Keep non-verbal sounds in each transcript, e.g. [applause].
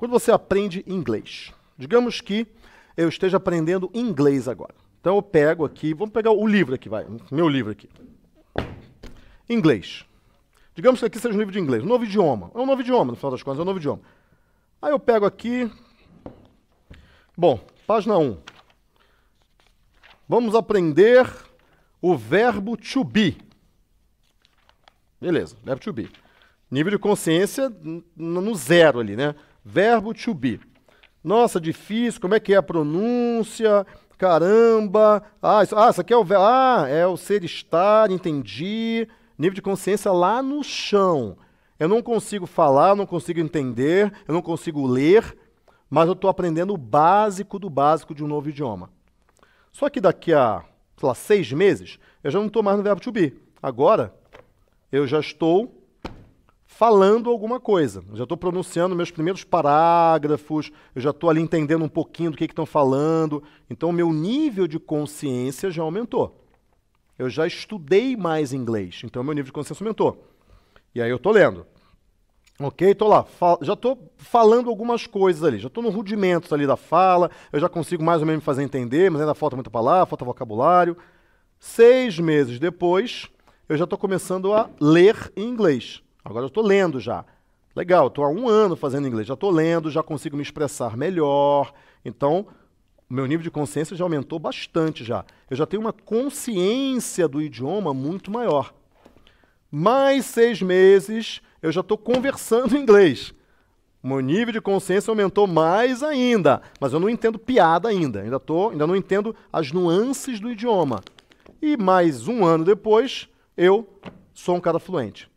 Quando você aprende inglês, digamos que eu esteja aprendendo inglês agora. Então eu pego aqui, vamos pegar o livro aqui, vai, meu livro aqui. Inglês. Digamos que aqui seja um livro de inglês, um novo idioma. É um novo idioma, no final das contas, é um novo idioma. Aí eu pego aqui. Bom, página 1. Vamos aprender o verbo to be. Beleza, verbo to be. Nível de consciência no zero ali, né? Verbo to be. Nossa, difícil, como é que é a pronúncia? Caramba. Ah, isso, ah, isso aqui é o verbo. Ah, é o ser estar, entendi. Nível de consciência lá no chão. Eu não consigo falar, não consigo entender, eu não consigo ler, mas eu estou aprendendo o básico do básico de um novo idioma. Só que daqui a, sei lá, seis meses, eu já não estou mais no verbo to be. Agora, eu já estou falando alguma coisa. Eu já estou pronunciando meus primeiros parágrafos, eu já estou ali entendendo um pouquinho do que estão falando. Então, meu nível de consciência já aumentou. Eu já estudei mais inglês, então meu nível de consciência aumentou. E aí eu estou lendo. Ok, estou lá. já estou falando algumas coisas ali, já estou no rudimento ali da fala, eu já consigo mais ou menos me fazer entender, mas ainda falta muita palavra, falta vocabulário. Seis meses depois, eu já estou começando a ler em inglês. Agora eu estou lendo já. Legal, estou há um ano fazendo inglês, já estou lendo, já consigo me expressar melhor. Então, meu nível de consciência já aumentou bastante já. Eu já tenho uma consciência do idioma muito maior. Mais seis meses, eu já estou conversando [laughs] inglês. Meu nível de consciência aumentou mais ainda, mas eu não entendo piada ainda. Ainda, tô, ainda não entendo as nuances do idioma. E mais um ano depois, eu sou um cara fluente.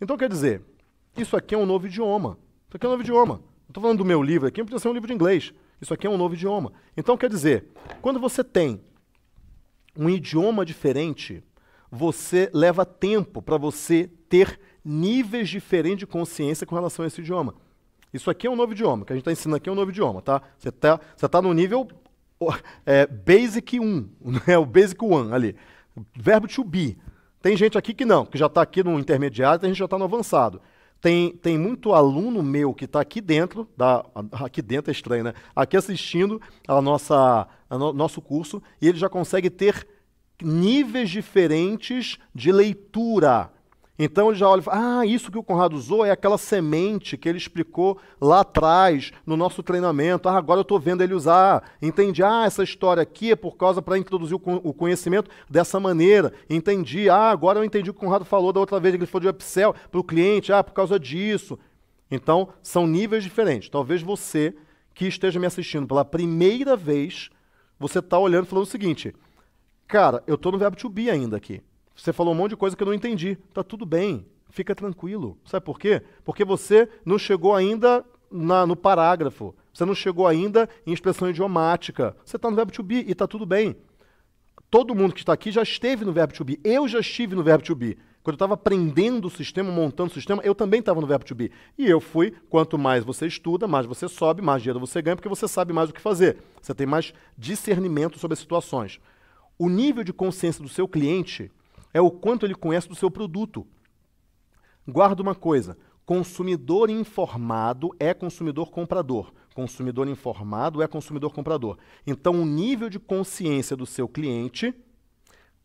Então, quer dizer, isso aqui é um novo idioma. Isso aqui é um novo idioma. Não estou falando do meu livro aqui, não precisa ser um livro de inglês. Isso aqui é um novo idioma. Então, quer dizer, quando você tem um idioma diferente, você leva tempo para você ter níveis diferentes de consciência com relação a esse idioma. Isso aqui é um novo idioma, que a gente está ensinando aqui é um novo idioma, tá? Você está tá no nível é, Basic 1, [laughs] né? o Basic 1 ali. Verbo to be. Tem gente aqui que não, que já está aqui no intermediário, tem gente que já está no avançado. Tem, tem muito aluno meu que está aqui dentro, da, aqui dentro é estranho, né? Aqui assistindo ao no, nosso curso, e ele já consegue ter níveis diferentes de leitura então ele já olha e fala: Ah, isso que o Conrado usou é aquela semente que ele explicou lá atrás no nosso treinamento. Ah, agora eu estou vendo ele usar. Entendi. Ah, essa história aqui é por causa para introduzir o conhecimento dessa maneira. Entendi. Ah, agora eu entendi o que o Conrado falou da outra vez que ele falou de upsell para o cliente. Ah, por causa disso. Então, são níveis diferentes. Talvez você que esteja me assistindo pela primeira vez, você está olhando e falando o seguinte: Cara, eu estou no verbo to be ainda aqui. Você falou um monte de coisa que eu não entendi. Tá tudo bem, fica tranquilo. Sabe por quê? Porque você não chegou ainda na, no parágrafo. Você não chegou ainda em expressão idiomática. Você está no verbo to be e está tudo bem. Todo mundo que está aqui já esteve no verbo to be. Eu já estive no verbo to be. Quando eu estava aprendendo o sistema, montando o sistema, eu também estava no verbo to be. E eu fui, quanto mais você estuda, mais você sobe, mais dinheiro você ganha, porque você sabe mais o que fazer. Você tem mais discernimento sobre as situações. O nível de consciência do seu cliente é o quanto ele conhece do seu produto. Guarda uma coisa: consumidor informado é consumidor comprador. Consumidor informado é consumidor comprador. Então, o nível de consciência do seu cliente,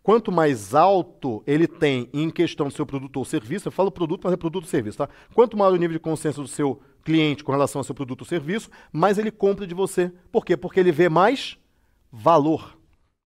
quanto mais alto ele tem em questão do seu produto ou serviço, eu falo produto, mas é produto ou serviço, tá? Quanto maior o nível de consciência do seu cliente com relação ao seu produto ou serviço, mais ele compra de você. Por quê? Porque ele vê mais valor.